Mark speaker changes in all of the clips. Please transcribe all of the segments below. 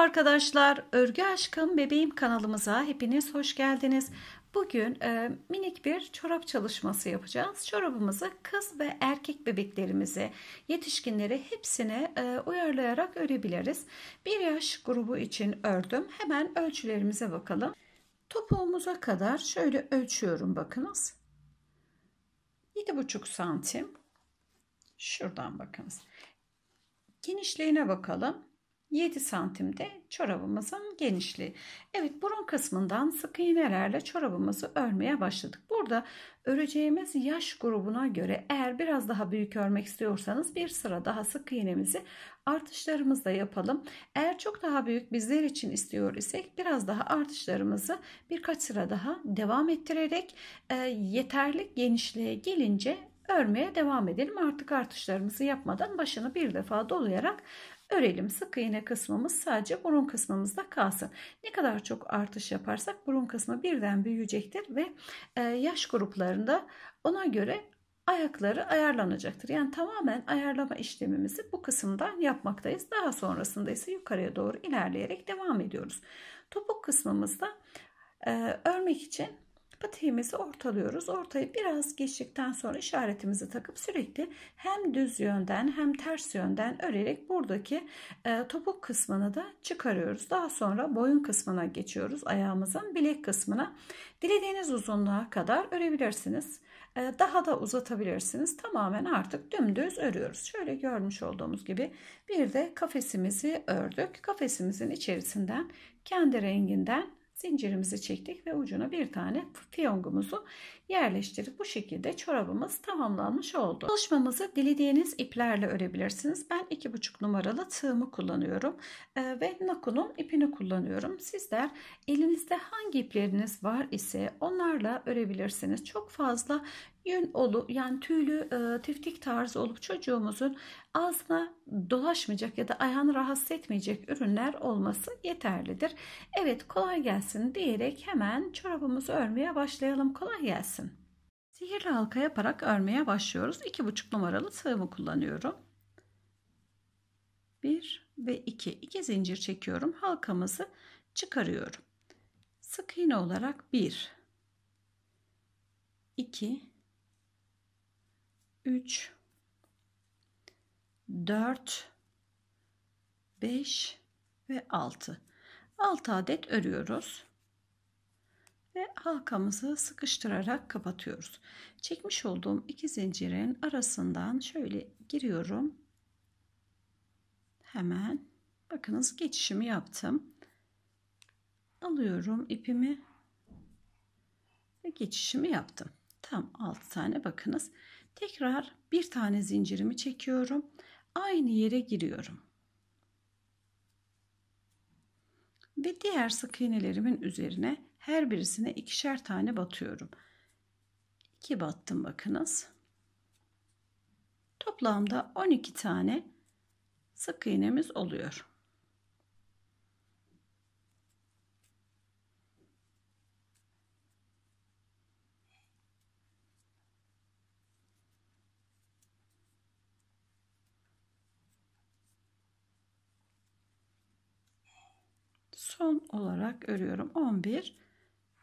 Speaker 1: arkadaşlar, Örgü Aşkım Bebeğim kanalımıza hepiniz hoş geldiniz. Bugün e, minik bir çorap çalışması yapacağız. Çorabımızı kız ve erkek bebeklerimizi, yetişkinleri hepsine e, uyarlayarak örebiliriz. Bir yaş grubu için ördüm. Hemen ölçülerimize bakalım. Topuğumuza kadar şöyle ölçüyorum bakınız. 7,5 santim. Şuradan bakınız. Genişliğine bakalım. 7 de çorabımızın genişliği. Evet burun kısmından sık iğnelerle çorabımızı örmeye başladık. Burada öreceğimiz yaş grubuna göre eğer biraz daha büyük örmek istiyorsanız bir sıra daha sık iğnemizi artışlarımızla yapalım. Eğer çok daha büyük bizler için istiyor isek biraz daha artışlarımızı birkaç sıra daha devam ettirerek e, yeterli genişliğe gelince örmeye devam edelim. Artık artışlarımızı yapmadan başını bir defa dolayarak örelim. Sık iğne kısmımız sadece burun kısmımızda kalsın. Ne kadar çok artış yaparsak burun kısmı birden büyüyecektir ve e, yaş gruplarında ona göre ayakları ayarlanacaktır. Yani tamamen ayarlama işlemimizi bu kısımdan yapmaktayız. Daha sonrasında ise yukarıya doğru ilerleyerek devam ediyoruz. Topuk kısmımızda e, örmek için Batı ortalıyoruz. Ortayı biraz geçtikten sonra işaretimizi takıp sürekli hem düz yönden hem ters yönden örerek buradaki e, topuk kısmını da çıkarıyoruz. Daha sonra boyun kısmına geçiyoruz. Ayağımızın bilek kısmına. Dilediğiniz uzunluğa kadar örebilirsiniz. E, daha da uzatabilirsiniz. Tamamen artık dümdüz örüyoruz. Şöyle görmüş olduğumuz gibi bir de kafesimizi ördük. Kafesimizin içerisinden kendi renginden zincirimizi çektik ve ucuna bir tane fiyongumuzu yerleştirip bu şekilde çorabımız tamamlanmış oldu. Çalışmamızı dilediğiniz iplerle örebilirsiniz. Ben 2,5 numaralı tığımı kullanıyorum e, ve nakunun ipini kullanıyorum. Sizler elinizde hangi ipleriniz var ise onlarla örebilirsiniz. Çok fazla yün olu yani tüylü e, tiftik tarzı olup çocuğumuzun ağzına dolaşmayacak ya da ayağını rahatsız etmeyecek ürünler olması yeterlidir. Evet kolay gelsin diyerek hemen çorabımızı örmeye başlayalım. Kolay gelsin. Sihirli halka yaparak örmeye başlıyoruz. 2,5 numaralı sığımı kullanıyorum. 1 ve 2 2 zincir çekiyorum. Halkamızı çıkarıyorum. Sık iğne olarak 1 2 3 4 5 ve 6 6 adet örüyoruz ve halkamızı sıkıştırarak kapatıyoruz çekmiş olduğum iki zincirin arasından şöyle giriyorum hemen bakınız geçişimi yaptım alıyorum ipimi ve geçişimi yaptım tam 6 tane bakınız Tekrar bir tane zincirimi çekiyorum. Aynı yere giriyorum. Ve diğer sık iğnelerimin üzerine her birisine ikişer tane batıyorum. 2 battım bakınız. Toplamda 12 tane sık iğnemiz oluyor. son olarak örüyorum 11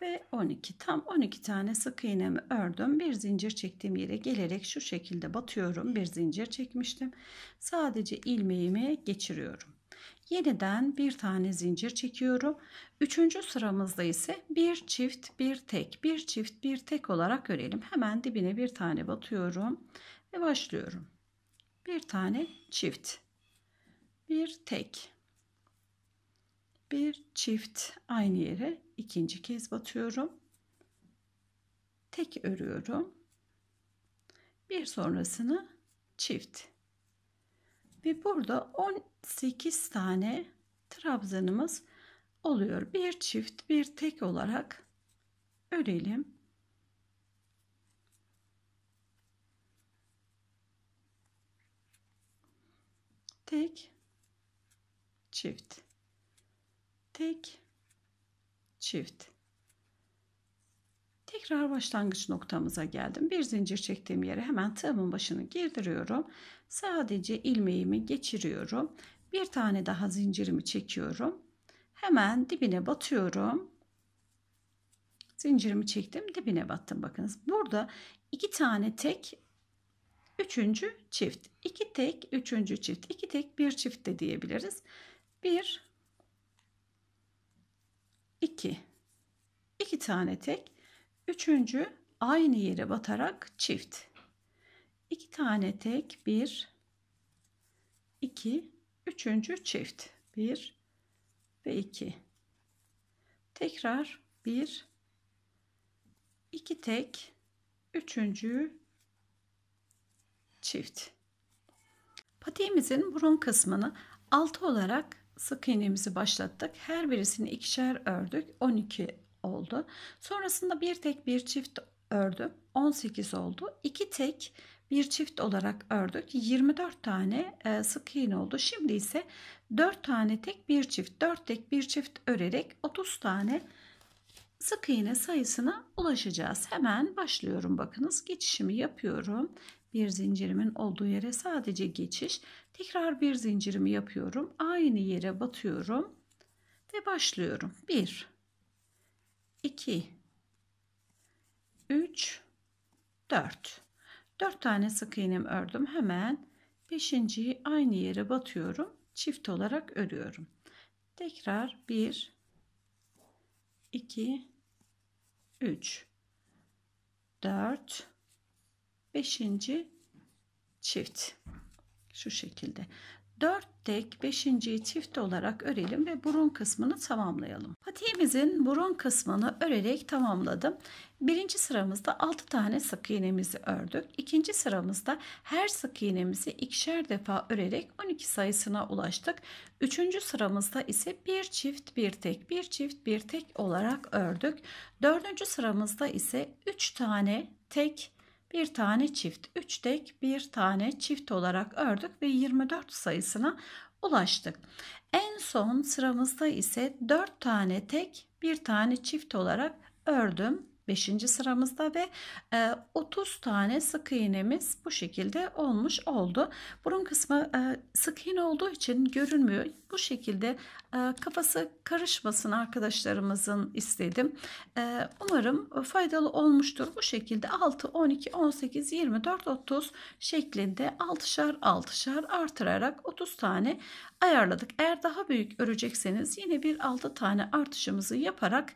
Speaker 1: ve 12 tam 12 tane sık iğnemi ördüm bir zincir çektiğim yere gelerek şu şekilde batıyorum bir zincir çekmiştim sadece ilmeğimi geçiriyorum yeniden bir tane zincir çekiyorum üçüncü sıramızda ise bir çift bir tek bir çift bir tek olarak örelim hemen dibine bir tane batıyorum ve başlıyorum bir tane çift bir tek bir çift aynı yere ikinci kez batıyorum. Tek örüyorum. Bir sonrasını çift. Ve burada 18 tane trabzanımız oluyor. Bir çift, bir tek olarak örelim. Tek, çift tek çift tekrar başlangıç noktamıza geldim bir zincir çektiğim yere hemen tığımın başını girdiriyorum sadece ilmeğimi geçiriyorum bir tane daha zincirimi çekiyorum hemen dibine batıyorum zincirimi çektim dibine battım bakınız burada iki tane tek üçüncü çift iki tek üçüncü çift iki tek bir çift de diyebiliriz bir tane tek. Üçüncü aynı yere batarak çift. İki tane tek. Bir, iki, üçüncü çift. Bir ve iki. Tekrar bir, iki tek, üçüncü çift. Patiğimizin burun kısmını altı olarak sık iğnemizi başlattık. Her birisini ikişer ördük. 12 oldu. Sonrasında bir tek bir çift ördüm. 18 oldu. 2 tek bir çift olarak ördük. 24 tane e, sık iğne oldu. Şimdi ise 4 tane tek bir çift, 4 tek bir çift örerek 30 tane sık iğne sayısına ulaşacağız. Hemen başlıyorum. Bakınız geçişimi yapıyorum. Bir zincirimin olduğu yere sadece geçiş. Tekrar bir zincirimi yapıyorum. Aynı yere batıyorum ve başlıyorum. 1 2 3 4 4 tane sık iğnem ördüm. Hemen 5.yi aynı yere batıyorum. Çift olarak örüyorum. Tekrar 1 2 3 4 5. çift şu şekilde 4 tek 5.yi çift olarak örelim ve burun kısmını tamamlayalım. Patiğimizin burun kısmını örerek tamamladım. Birinci sıramızda 6 tane sık iğnemizi ördük. İkinci sıramızda her sık iğnemizi ikişer defa örerek 12 sayısına ulaştık. Üçüncü sıramızda ise bir çift bir tek bir çift bir tek olarak ördük. Dördüncü sıramızda ise 3 tane tek bir tane çift, 3 tek bir tane çift olarak ördük ve 24 sayısına ulaştık. En son sıramızda ise 4 tane tek bir tane çift olarak ördüm 5. sıramızda ve 30 e, tane sık iğnemiz bu şekilde olmuş oldu. Burun kısmı e, sık iğne olduğu için görünmüyor. Bu şekilde e, kafası karışmasın arkadaşlarımızın istedim. Umarım faydalı olmuştur. Bu şekilde 6, 12, 18, 24, 30 şeklinde 6'şar 6'şar artırarak 30 tane ayarladık. Eğer daha büyük örecekseniz yine bir 6 tane artışımızı yaparak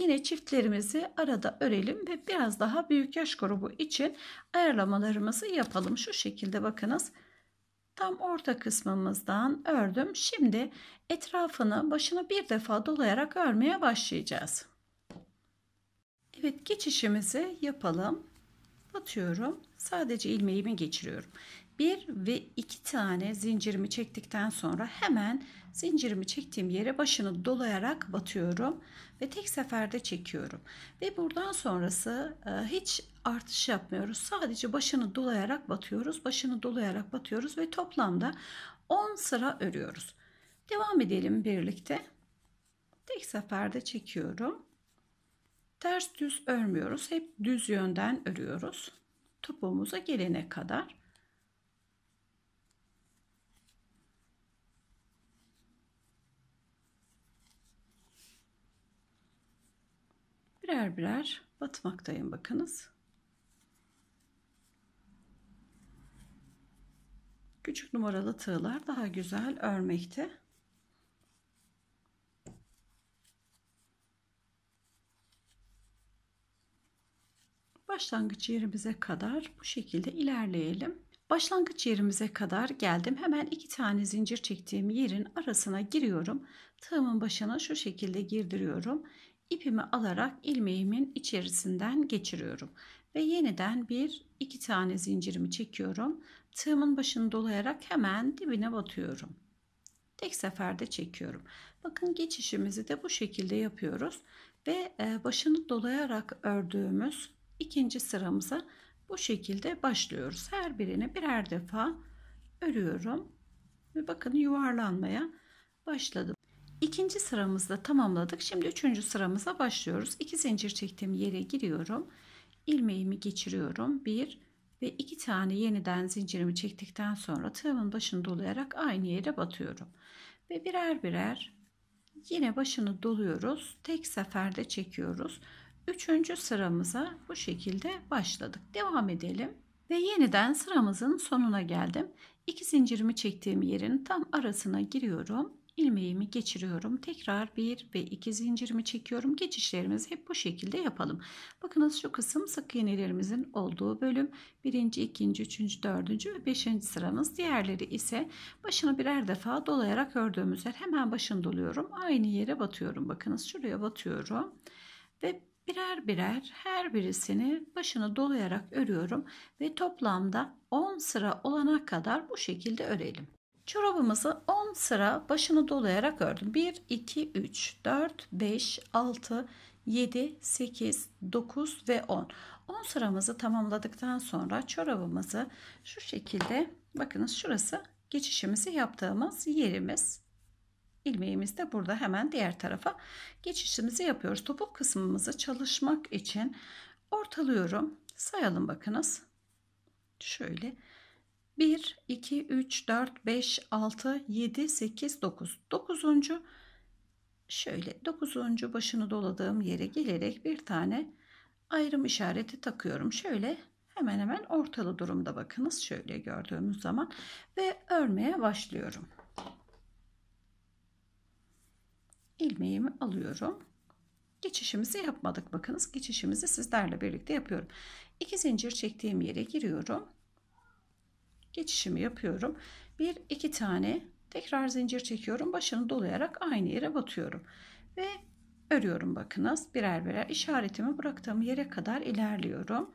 Speaker 1: Yine çiftlerimizi arada örelim ve biraz daha büyük yaş grubu için ayarlamalarımızı yapalım. Şu şekilde bakınız. Tam orta kısmımızdan ördüm. Şimdi etrafını başını bir defa dolayarak örmeye başlayacağız. Evet geçişimizi yapalım. Batıyorum. Sadece ilmeğimi geçiriyorum. 1 ve 2 tane zincirimi çektikten sonra hemen zincirimi çektiğim yere başını dolayarak batıyorum ve tek seferde çekiyorum. Ve buradan sonrası e, hiç artış yapmıyoruz. Sadece başını dolayarak batıyoruz. Başını dolayarak batıyoruz ve toplamda 10 sıra örüyoruz. Devam edelim birlikte. Tek seferde çekiyorum. Ters düz örmüyoruz. Hep düz yönden örüyoruz. Topuğumuza gelene kadar. birer birer batmaktayım bakınız. Küçük numaralı tığlar daha güzel örmekte. Başlangıç yerimize kadar bu şekilde ilerleyelim. Başlangıç yerimize kadar geldim. Hemen iki tane zincir çektiğim yerin arasına giriyorum. Tığımın başına şu şekilde girdiriyorum ipimi alarak ilmeğimin içerisinden geçiriyorum ve yeniden bir iki tane zincirimi çekiyorum tığımın başını dolayarak hemen dibine batıyorum tek seferde çekiyorum bakın geçişimizi de bu şekilde yapıyoruz ve e, başını dolayarak ördüğümüz ikinci sıramıza bu şekilde başlıyoruz her birini birer defa örüyorum ve bakın yuvarlanmaya başladı İkinci sıramızda tamamladık. Şimdi üçüncü sıramıza başlıyoruz. İki zincir çektiğim yere giriyorum. ilmeğimi geçiriyorum. Bir ve iki tane yeniden zincirimi çektikten sonra tığımın başını dolayarak aynı yere batıyorum. Ve birer birer yine başını doluyoruz. Tek seferde çekiyoruz. Üçüncü sıramıza bu şekilde başladık. Devam edelim. Ve yeniden sıramızın sonuna geldim. İki zincirimi çektiğim yerin tam arasına giriyorum ilmeğimi geçiriyorum. Tekrar 1 ve 2 zincirimi çekiyorum. Geçişlerimiz hep bu şekilde yapalım. Bakınız şu kısım sık iğnelerimizin olduğu bölüm. 1. 2. 3. 4. ve 5. sıramız. Diğerleri ise başını birer defa dolayarak ördüğümüz yer. Hemen başını doluyorum. Aynı yere batıyorum. Bakınız şuraya batıyorum. Ve birer birer her birisini başını dolayarak örüyorum ve toplamda 10 sıra olana kadar bu şekilde örelim. Çorabımızı 10 sıra başını dolayarak ördüm. 1, 2, 3, 4, 5, 6, 7, 8, 9 ve 10. 10 sıramızı tamamladıktan sonra çorabımızı şu şekilde bakınız şurası geçişimizi yaptığımız yerimiz. İlmeğimiz de burada hemen diğer tarafa geçişimizi yapıyoruz. Topuk kısmımızı çalışmak için ortalıyorum. Sayalım bakınız. Şöyle 1, 2, 3, 4, 5, 6, 7, 8, 9. 9. şöyle 9. başını doladığım yere gelerek bir tane ayrım işareti takıyorum. Şöyle hemen hemen ortalı durumda bakınız şöyle gördüğümüz zaman ve örmeye başlıyorum. ilmeğimi alıyorum. Geçişimizi yapmadık bakınız. Geçişimizi sizlerle birlikte yapıyorum. 2 zincir çektiğim yere giriyorum geçişimi yapıyorum. Bir iki tane tekrar zincir çekiyorum. Başını dolayarak aynı yere batıyorum. Ve örüyorum bakınız. Birer birer işaretimi bıraktığım yere kadar ilerliyorum.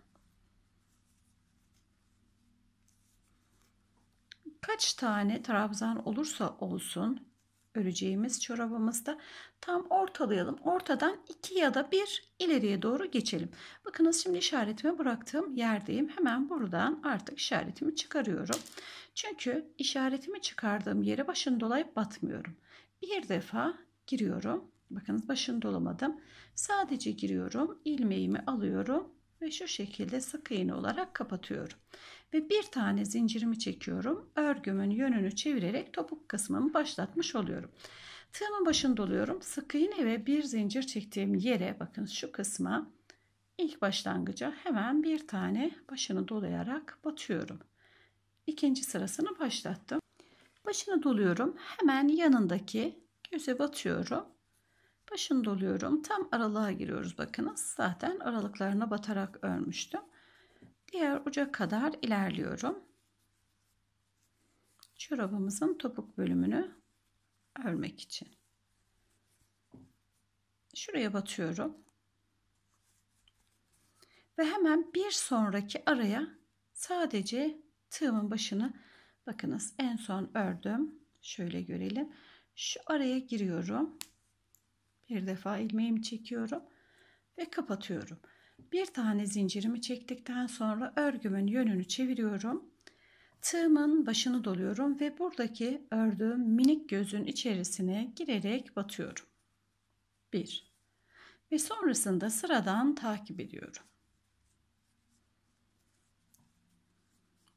Speaker 1: Kaç tane trabzan olursa olsun öreceğimiz çorabımızda tam ortalayalım. Ortadan 2 ya da 1 ileriye doğru geçelim. Bakınız şimdi işaretimi bıraktığım yerdeyim. Hemen buradan artık işaretimi çıkarıyorum. Çünkü işaretimi çıkardığım yere başını dolayıp batmıyorum. Bir defa giriyorum. Bakınız başını dolamadım. Sadece giriyorum. ilmeğimi alıyorum ve şu şekilde sık iğne olarak kapatıyorum ve bir tane zincirimi çekiyorum. Örgümün yönünü çevirerek topuk kısmımı başlatmış oluyorum. Tığımın başını doluyorum. Sık iğne ve bir zincir çektiğim yere bakın şu kısma ilk başlangıca hemen bir tane başını dolayarak batıyorum. İkinci sırasını başlattım. Başını doluyorum. Hemen yanındaki göze batıyorum. Başını doluyorum. Tam aralığa giriyoruz bakınız. Zaten aralıklarına batarak örmüştüm diğer uca kadar ilerliyorum. Çorabımızın topuk bölümünü örmek için. Şuraya batıyorum. Ve hemen bir sonraki araya sadece tığımın başını bakınız en son ördüm. Şöyle görelim. Şu araya giriyorum. Bir defa ilmeğimi çekiyorum ve kapatıyorum. Bir tane zincirimi çektikten sonra örgümün yönünü çeviriyorum. Tığımın başını doluyorum ve buradaki ördüğüm minik gözün içerisine girerek batıyorum. 1 ve sonrasında sıradan takip ediyorum.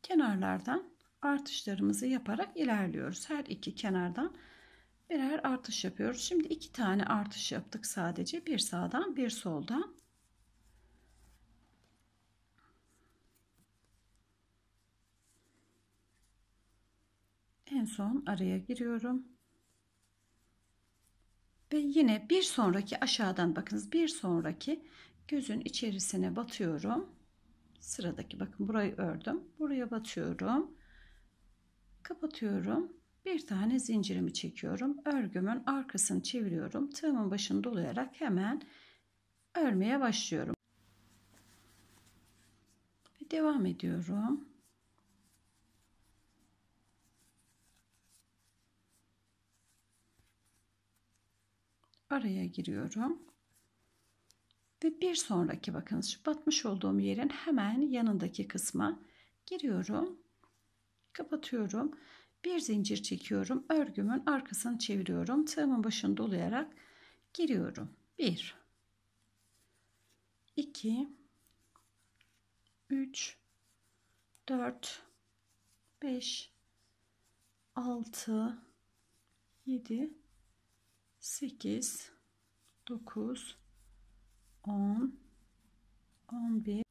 Speaker 1: Kenarlardan artışlarımızı yaparak ilerliyoruz. Her iki kenardan birer artış yapıyoruz. Şimdi iki tane artış yaptık sadece. Bir sağdan bir soldan. en son araya giriyorum ve yine bir sonraki aşağıdan bakınız bir sonraki gözün içerisine batıyorum sıradaki bakın burayı ördüm buraya batıyorum kapatıyorum bir tane zincirimi çekiyorum örgümün arkasını çeviriyorum tığımın başını dolayarak hemen örmeye başlıyorum ve devam ediyorum araya giriyorum. Ve bir sonraki bakın şu batmış olduğum yerin hemen yanındaki kısma giriyorum. Kapatıyorum. Bir zincir çekiyorum. Örgümün arkasını çeviriyorum. Tığımın başını dolayarak giriyorum. 1 2 3 4 5 6 7 8 9 10 11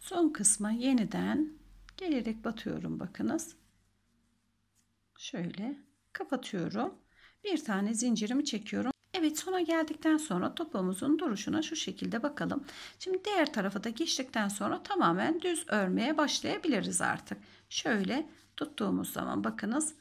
Speaker 1: son kısma yeniden gelerek batıyorum bakınız şöyle kapatıyorum bir tane zincirimi çekiyorum Evet sona geldikten sonra topumuzun duruşuna şu şekilde bakalım. Şimdi diğer tarafa da geçtikten sonra tamamen düz örmeye başlayabiliriz artık. Şöyle tuttuğumuz zaman bakınız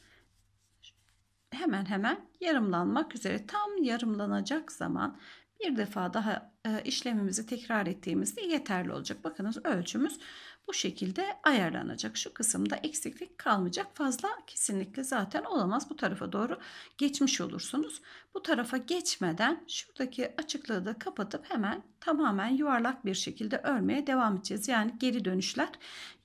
Speaker 1: hemen hemen yarımlanmak üzere tam yarımlanacak zaman bir defa daha e, işlemimizi tekrar ettiğimizde yeterli olacak. Bakınız ölçümüz bu şekilde ayarlanacak. Şu kısımda eksiklik kalmayacak. Fazla kesinlikle zaten olamaz. Bu tarafa doğru geçmiş olursunuz. Bu tarafa geçmeden şuradaki açıklığı da kapatıp hemen tamamen yuvarlak bir şekilde örmeye devam edeceğiz. Yani geri dönüşler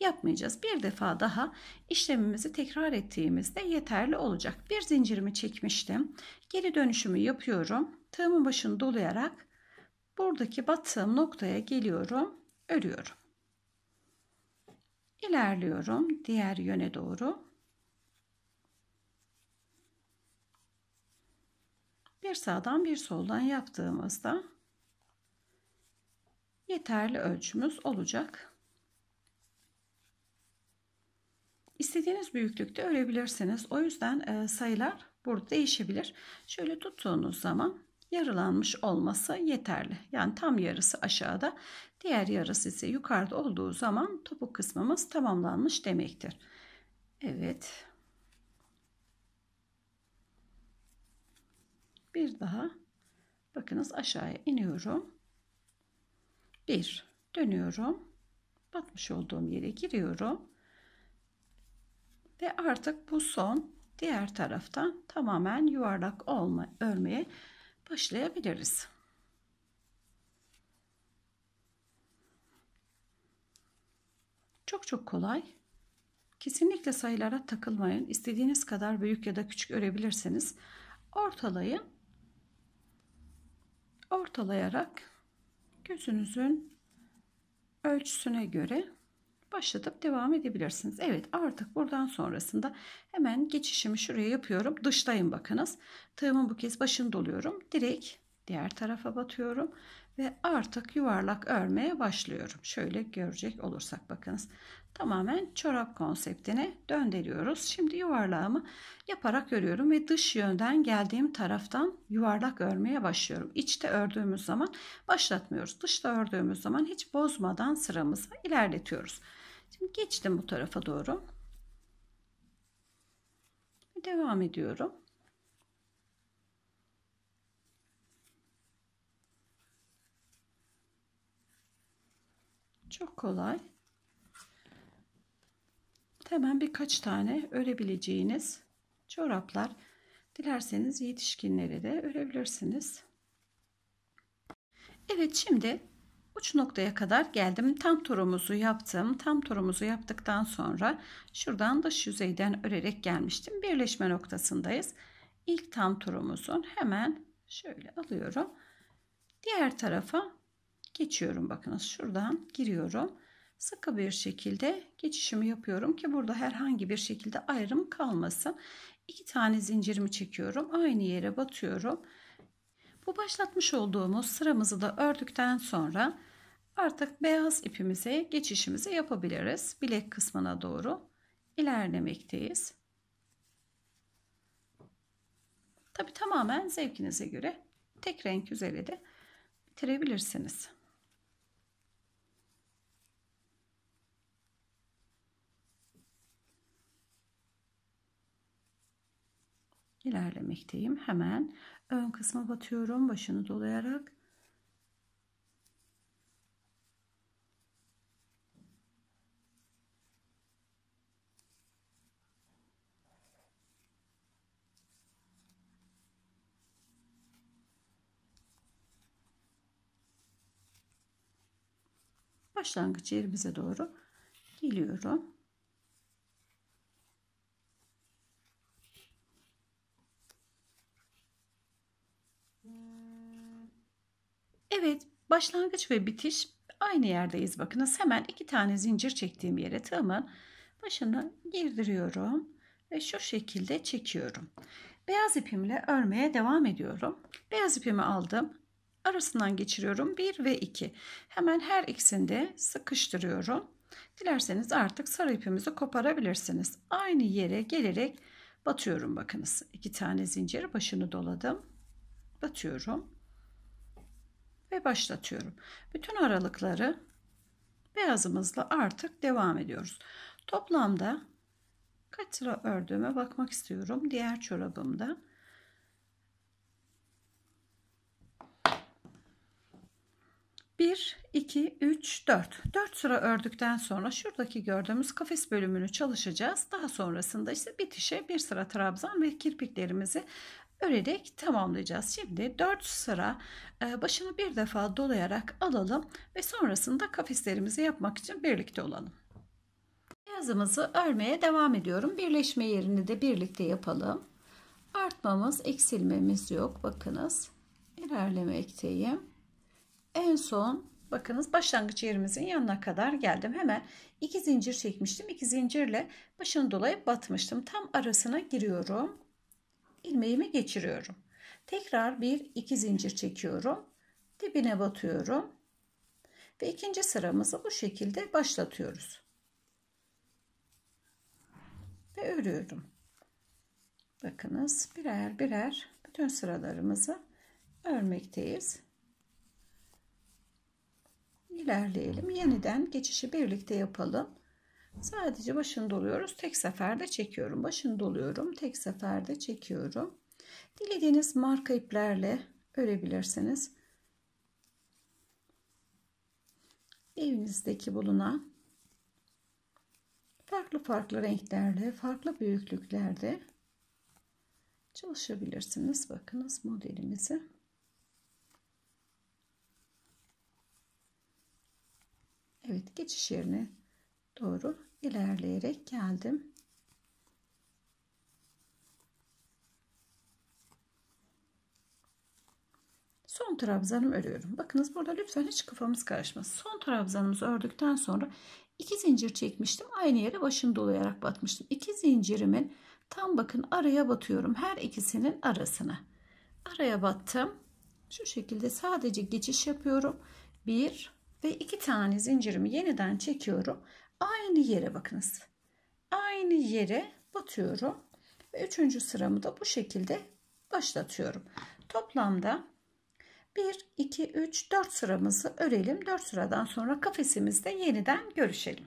Speaker 1: yapmayacağız. Bir defa daha işlemimizi tekrar ettiğimizde yeterli olacak. Bir zincirimi çekmiştim. Geri dönüşümü yapıyorum. Tığımın başını dolayarak buradaki battığım noktaya geliyorum. Örüyorum. İlerliyorum diğer yöne doğru. Bir sağdan bir soldan yaptığımızda yeterli ölçümüz olacak. İstediğiniz büyüklükte örebilirsiniz. O yüzden e, sayılar burada değişebilir. Şöyle tuttuğunuz zaman yarılanmış olması yeterli. Yani tam yarısı aşağıda, diğer yarısı ise yukarıda olduğu zaman topuk kısmımız tamamlanmış demektir. Evet. Bir daha bakınız aşağıya iniyorum. Bir dönüyorum. Batmış olduğum yere giriyorum. Ve artık bu son diğer taraftan tamamen yuvarlak olma örmeye başlayabiliriz. Çok çok kolay. Kesinlikle sayılara takılmayın. İstediğiniz kadar büyük ya da küçük örebilirsiniz. Ortalayın. Ortalayarak gözünüzün ölçüsüne göre başlatıp devam edebilirsiniz. Evet artık buradan sonrasında hemen geçişimi şuraya yapıyorum. Dıştayım bakınız. Tığımın bu kez başını doluyorum. Direkt diğer tarafa batıyorum ve artık yuvarlak örmeye başlıyorum. Şöyle görecek olursak bakınız. Tamamen çorap konseptine döndürüyoruz. Şimdi yuvarlağımı yaparak örüyorum ve dış yönden geldiğim taraftan yuvarlak örmeye başlıyorum. İçte ördüğümüz zaman başlatmıyoruz. Dışta ördüğümüz zaman hiç bozmadan sıramızı ilerletiyoruz. Şimdi geçtim bu tarafa doğru. Devam ediyorum. Çok kolay. Hemen birkaç tane örebileceğiniz çoraplar. Dilerseniz yetişkinleri de örebilirsiniz. Evet şimdi uç noktaya kadar geldim. Tam turumuzu yaptım. Tam turumuzu yaptıktan sonra şuradan dış yüzeyden örerek gelmiştim. Birleşme noktasındayız. İlk tam turumuzun hemen şöyle alıyorum. Diğer tarafa geçiyorum. Bakınız şuradan giriyorum. Sıkı bir şekilde geçişimi yapıyorum ki burada herhangi bir şekilde ayrım kalmasın. İki tane zincirimi çekiyorum. Aynı yere batıyorum. Bu başlatmış olduğumuz sıramızı da ördükten sonra artık beyaz ipimize geçişimizi yapabiliriz. Bilek kısmına doğru ilerlemekteyiz. Tabi tamamen zevkinize göre tek renk üzere de bitirebilirsiniz. ilerlemekteyim. Hemen ön kısma batıyorum. Başını dolayarak. Başlangıç yerimize doğru geliyorum. Başlangıç ve bitiş aynı yerdeyiz bakınız. Hemen iki tane zincir çektiğim yere tığımın başını girdiriyorum ve şu şekilde çekiyorum. Beyaz ipimle örmeye devam ediyorum. Beyaz ipimi aldım. Arasından geçiriyorum 1 ve 2. Hemen her ikisinde sıkıştırıyorum. Dilerseniz artık sarı ipimizi koparabilirsiniz. Aynı yere gelerek batıyorum bakınız. 2 tane zincir başını doladım. Batıyorum ve başlatıyorum. Bütün aralıkları beyazımızla artık devam ediyoruz. Toplamda kaç sıra ördüğüme bakmak istiyorum. Diğer çorabımda. Bir, iki, üç, dört. Dört sıra ördükten sonra şuradaki gördüğümüz kafes bölümünü çalışacağız. Daha sonrasında ise bitişe bir sıra trabzan ve kirpiklerimizi örerek tamamlayacağız. Şimdi 4 sıra e, başını bir defa dolayarak alalım ve sonrasında kafeslerimizi yapmak için birlikte olalım. Beyazımızı örmeye devam ediyorum. Birleşme yerini de birlikte yapalım. Artmamız, eksilmemiz yok. Bakınız ilerlemekteyim. En son bakınız başlangıç yerimizin yanına kadar geldim. Hemen iki zincir çekmiştim. İki zincirle başını dolayıp batmıştım. Tam arasına giriyorum ilmeğimi geçiriyorum. Tekrar bir iki zincir çekiyorum. Dibine batıyorum. Ve ikinci sıramızı bu şekilde başlatıyoruz. Ve örüyorum. Bakınız birer birer bütün sıralarımızı örmekteyiz. İlerleyelim. Yeniden geçişi birlikte yapalım. Sadece başını doluyoruz. Tek seferde çekiyorum. Başını doluyorum. Tek seferde çekiyorum. Dilediğiniz marka iplerle örebilirsiniz. Evinizdeki bulunan farklı farklı renklerde, farklı büyüklüklerde çalışabilirsiniz. Bakınız modelimizi. Evet geçiş yerine doğru ilerleyerek geldim. Son trabzanımı örüyorum. Bakınız burada lütfen hiç kafamız karışmasın. Son trabzanımızı ördükten sonra iki zincir çekmiştim. Aynı yere başını dolayarak batmıştım. İki zincirimin tam bakın araya batıyorum. Her ikisinin arasına. Araya battım. Şu şekilde sadece geçiş yapıyorum. Bir ve iki tane zincirimi yeniden çekiyorum. Aynı yere bakınız. Aynı yere batıyorum. Ve üçüncü sıramı da bu şekilde başlatıyorum. Toplamda 1, 2, 3, 4 sıramızı örelim. 4 sıradan sonra kafesimizde yeniden görüşelim.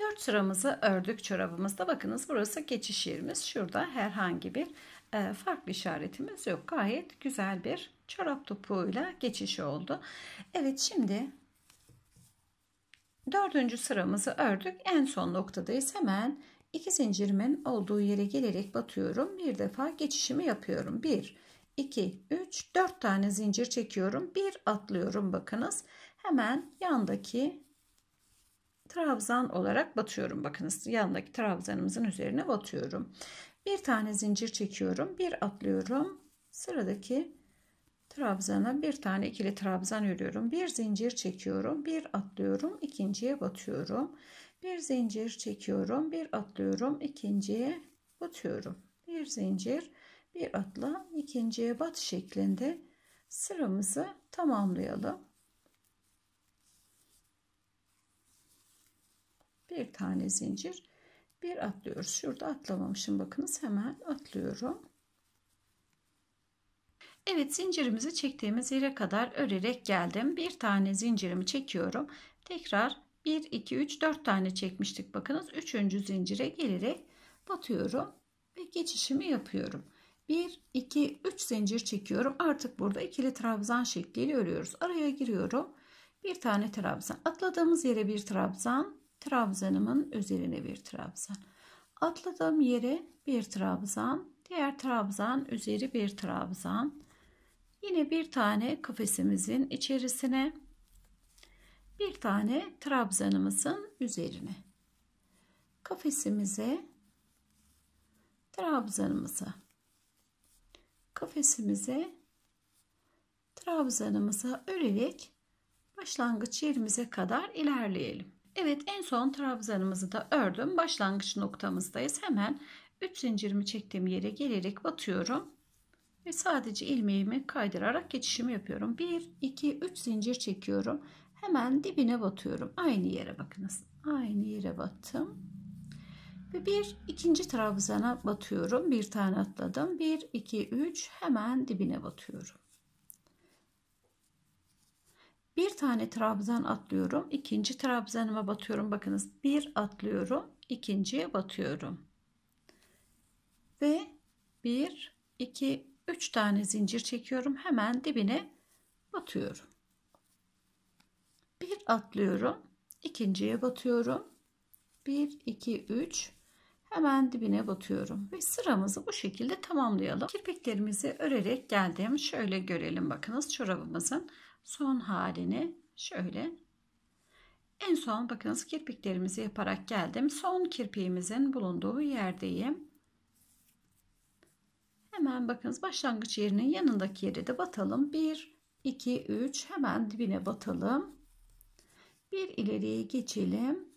Speaker 1: 4 sıramızı ördük çorabımızda. Bakınız burası geçiş yerimiz. Şurada herhangi bir e, farklı işaretimiz yok. Gayet güzel bir çorap topuğuyla geçiş oldu. Evet şimdi Dördüncü sıramızı ördük. En son noktadayız. Hemen iki zincirimin olduğu yere gelerek batıyorum. Bir defa geçişimi yapıyorum. Bir, iki, üç, dört tane zincir çekiyorum. Bir atlıyorum bakınız. Hemen yandaki trabzan olarak batıyorum. Bakınız yandaki trabzanımızın üzerine batıyorum. Bir tane zincir çekiyorum. Bir atlıyorum. Sıradaki trabzana bir tane ikili trabzan örüyorum. Bir zincir çekiyorum, bir atlıyorum, ikinciye batıyorum. Bir zincir çekiyorum, bir atlıyorum, ikinciye batıyorum. Bir zincir, bir atla, ikinciye bat şeklinde sıramızı tamamlayalım. Bir tane zincir, bir atlıyoruz. Şurada atlamamışım bakınız hemen atlıyorum. Evet zincirimizi çektiğimiz yere kadar örerek geldim. Bir tane zincirimi çekiyorum. Tekrar 1, 2, 3, 4 tane çekmiştik. Bakınız 3. zincire gelerek batıyorum ve geçişimi yapıyorum. 1, 2, 3 zincir çekiyorum. Artık burada ikili trabzan şekliyle örüyoruz. Araya giriyorum. Bir tane trabzan. Atladığımız yere bir trabzan. Trabzanımın üzerine bir trabzan. Atladığım yere bir trabzan. Diğer trabzan üzeri bir trabzan. Yine bir tane kafesimizin içerisine bir tane trabzanımızın üzerine kafesimize trabzanımıza kafesimize trabzanımıza örerek başlangıç yerimize kadar ilerleyelim. Evet en son trabzanımızı da ördüm. Başlangıç noktamızdayız. Hemen 3 zincirimi çektiğim yere gelerek batıyorum ve sadece ilmeğimi kaydırarak geçişimi yapıyorum. 1 2 3 zincir çekiyorum. Hemen dibine batıyorum. Aynı yere bakınız. Aynı yere battım. Ve bir ikinci trabzana batıyorum. Bir tane atladım. 1 2 3 hemen dibine batıyorum. Bir tane trabzan atlıyorum. ikinci trabzanıma batıyorum. Bakınız bir atlıyorum. ikinciye batıyorum. Ve 1 2 3 tane zincir çekiyorum. Hemen dibine batıyorum. Bir atlıyorum. ikinciye batıyorum. 1 2 3 hemen dibine batıyorum ve sıramızı bu şekilde tamamlayalım. Kirpiklerimizi örerek geldim. Şöyle görelim bakınız çorabımızın son halini şöyle en son bakınız kirpiklerimizi yaparak geldim. Son kirpiğimizin bulunduğu yerdeyim. Hemen bakınız başlangıç yerinin yanındaki yere de batalım. 1, 2, 3 hemen dibine batalım. Bir ileriye geçelim.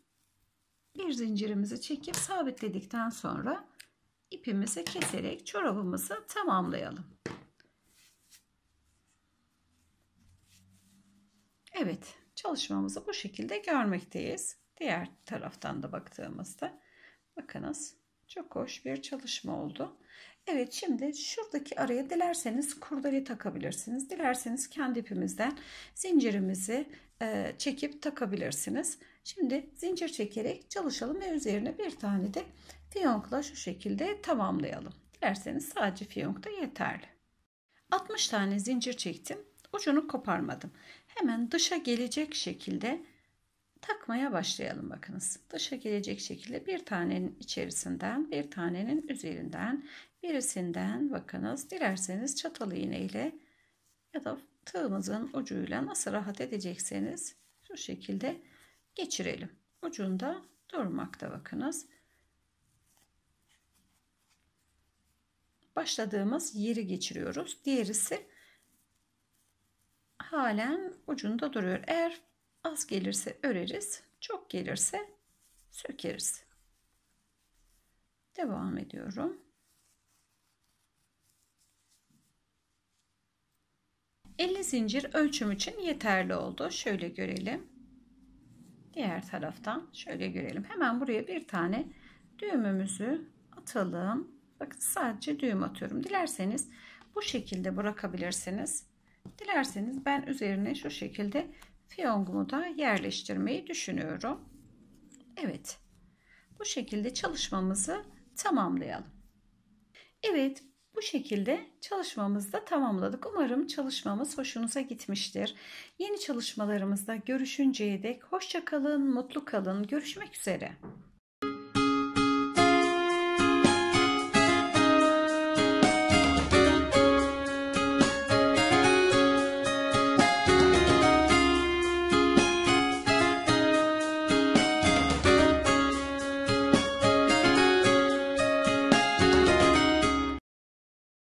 Speaker 1: Bir zincirimizi çekip sabitledikten sonra ipimizi keserek çorabımızı tamamlayalım. Evet çalışmamızı bu şekilde görmekteyiz. Diğer taraftan da baktığımızda bakınız çok hoş bir çalışma oldu. Evet şimdi şuradaki araya dilerseniz kurdele takabilirsiniz. Dilerseniz kendi ipimizden zincirimizi e, çekip takabilirsiniz. Şimdi zincir çekerek çalışalım ve üzerine bir tane de fiyonkla şu şekilde tamamlayalım. Dilerseniz sadece fiyonk da yeterli. 60 tane zincir çektim. Ucunu koparmadım. Hemen dışa gelecek şekilde takmaya başlayalım bakınız. Dışa gelecek şekilde bir tanenin içerisinden, bir tanenin üzerinden Birisinden bakınız dilerseniz çatalı iğneyle ya da tığımızın ucuyla nasıl rahat edecekseniz şu şekilde geçirelim. Ucunda durmakta bakınız. Başladığımız yeri geçiriyoruz. Diğerisi halen ucunda duruyor. Eğer az gelirse öreriz, çok gelirse sökeriz. Devam ediyorum. 50 zincir ölçüm için yeterli oldu. Şöyle görelim. Diğer taraftan şöyle görelim. Hemen buraya bir tane düğümümüzü atalım. Bakın sadece düğüm atıyorum. Dilerseniz bu şekilde bırakabilirsiniz. Dilerseniz ben üzerine şu şekilde fiyongumu da yerleştirmeyi düşünüyorum. Evet. Bu şekilde çalışmamızı tamamlayalım. Evet bu şekilde çalışmamızı da tamamladık. Umarım çalışmamız hoşunuza gitmiştir. Yeni çalışmalarımızda görüşünceye dek hoşça kalın, mutlu kalın. Görüşmek üzere.